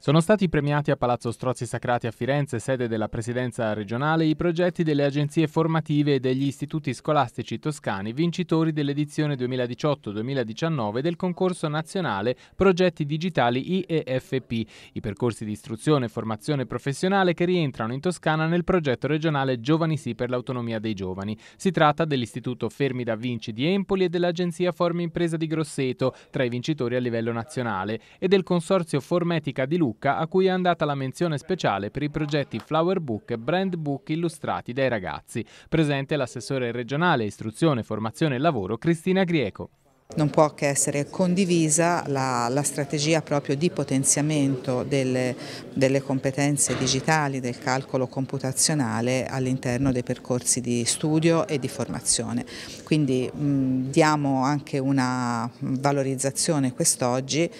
Sono stati premiati a Palazzo Strozzi Sacrati a Firenze, sede della presidenza regionale, i progetti delle agenzie formative e degli istituti scolastici toscani vincitori dell'edizione 2018-2019 del concorso nazionale Progetti Digitali IEFP, i percorsi di istruzione e formazione professionale che rientrano in Toscana nel progetto regionale Giovani sì per l'autonomia dei giovani. Si tratta dell'Istituto Fermi da Vinci di Empoli e dell'agenzia Formi Impresa di Grosseto, tra i vincitori a livello nazionale, e del Consorzio Formetica di Luca Lucca a cui è andata la menzione speciale per i progetti Flower Book e Brand Book illustrati dai ragazzi. Presente l'assessore regionale Istruzione, Formazione e Lavoro Cristina Grieco. Non può che essere condivisa la, la strategia proprio di potenziamento delle, delle, competenze digitali, del calcolo computazionale all'interno dei percorsi di studio e di formazione. Quindi mh, diamo anche una valorizzazione quest'oggi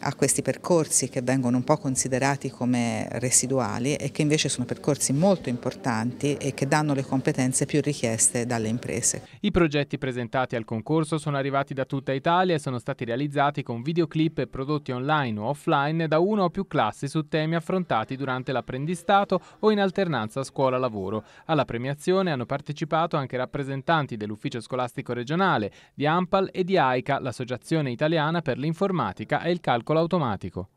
a questi percorsi che vengono un po' considerati come residuali e che invece sono percorsi molto importanti e che danno le competenze più richieste dalle imprese. I progetti presentati al concorso sono arrivati da tutta Italia e sono stati realizzati con videoclip e prodotti online o offline da una o più classi su temi affrontati durante l'apprendistato o in alternanza scuola-lavoro. Alla premiazione hanno partecipato anche rappresentanti dell'Ufficio Scolastico Regionale, di AMPAL e di AICA, l'Associazione Italiana per l'Informatica e il Calcolo calcolo automatico.